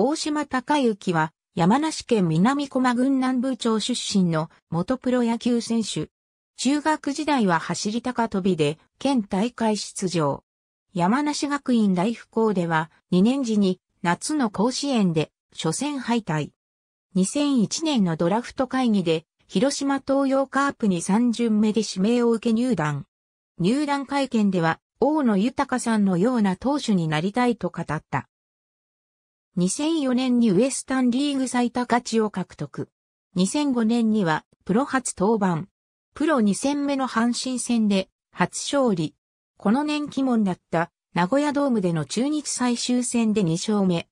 大島隆之は山梨県南駒郡南部町出身の元プロ野球選手。中学時代は走り高跳びで県大会出場。山梨学院大福校では2年時に夏の甲子園で初戦敗退。2001年のドラフト会議で広島東洋カープに3巡目で指名を受け入団。入団会見では大野豊さんのような投手になりたいと語った。2004年にウエスタンリーグ最多勝ちを獲得。2005年にはプロ初登板。プロ2戦目の阪神戦で初勝利。この年鬼門だった名古屋ドームでの中日最終戦で2勝目。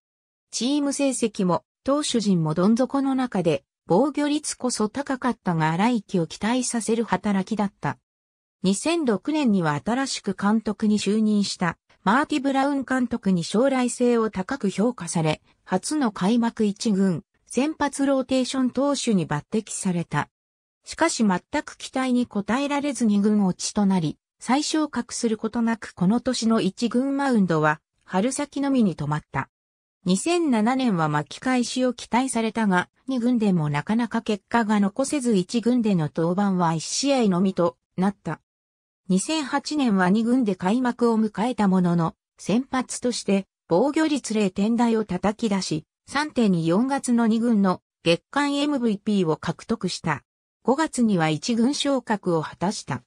チーム成績も投手陣もどん底の中で防御率こそ高かったが荒い気を期待させる働きだった。2006年には新しく監督に就任したマーティ・ブラウン監督に将来性を高く評価され、初の開幕一軍、先発ローテーション投手に抜擢された。しかし全く期待に応えられず二軍落ちとなり、最昇格することなくこの年の一軍マウンドは、春先のみに止まった。2007年は巻き返しを期待されたが、2軍でもなかなか結果が残せず1軍での登板は1試合のみとなった。2008年は2軍で開幕を迎えたものの、先発として防御率0点台を叩き出し、3.24月の2軍の月間 MVP を獲得した。5月には1軍昇格を果たした。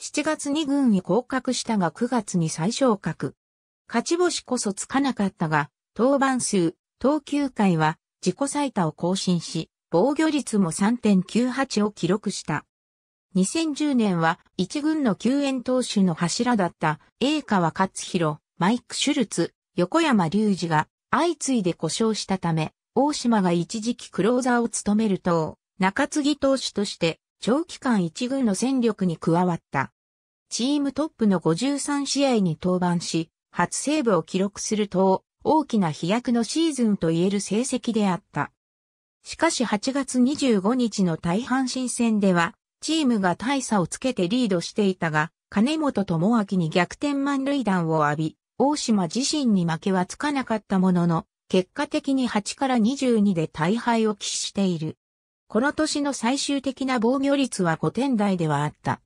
7月2軍に降格したが9月に再昇格。勝ち星こそつかなかったが、登板数、投球回は自己最多を更新し、防御率も3.98を記録した。2010年は一軍の救援投手の柱だった栄川勝弘、マイク・シュルツ、横山隆二が相次いで故障したため、大島が一時期クローザーを務めると、中継ぎ投手として長期間一軍の戦力に加わった。チームトップの53試合に登板し、初セーブを記録すると、大きな飛躍のシーズンと言える成績であった。しかし8月25日の大阪新戦では、チームが大差をつけてリードしていたが、金本智明に逆転満塁弾を浴び、大島自身に負けはつかなかったものの、結果的に8から22で大敗を喫している。この年の最終的な防御率は5点台ではあった。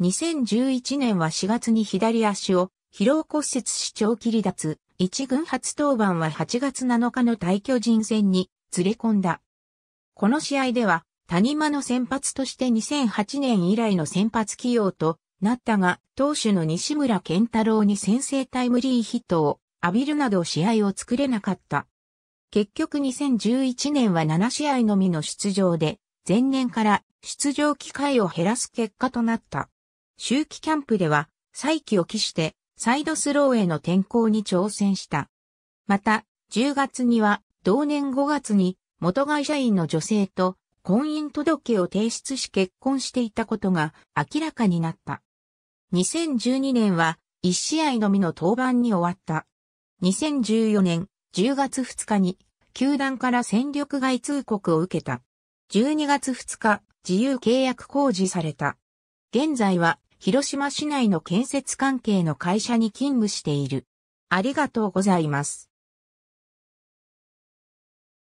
2011年は4月に左足を疲労骨折し長期離脱、一軍初登板は8月7日の大巨人戦に連れ込んだ。この試合では谷間の先発として2008年以来の先発起用となったが、投手の西村健太郎に先制タイムリーヒットを浴びるなど試合を作れなかった。結局2011年は7試合のみの出場で、前年から出場機会を減らす結果となった。周期キャンプでは、再起を期して、サイドスローへの転向に挑戦した。また、10月には、同年5月に、元会社員の女性と婚姻届を提出し結婚していたことが明らかになった。2012年は1試合のみの登板に終わった。2014年10月2日に球団から戦力外通告を受けた。12月2日、自由契約公示された。現在は広島市内の建設関係の会社に勤務している。ありがとうございます。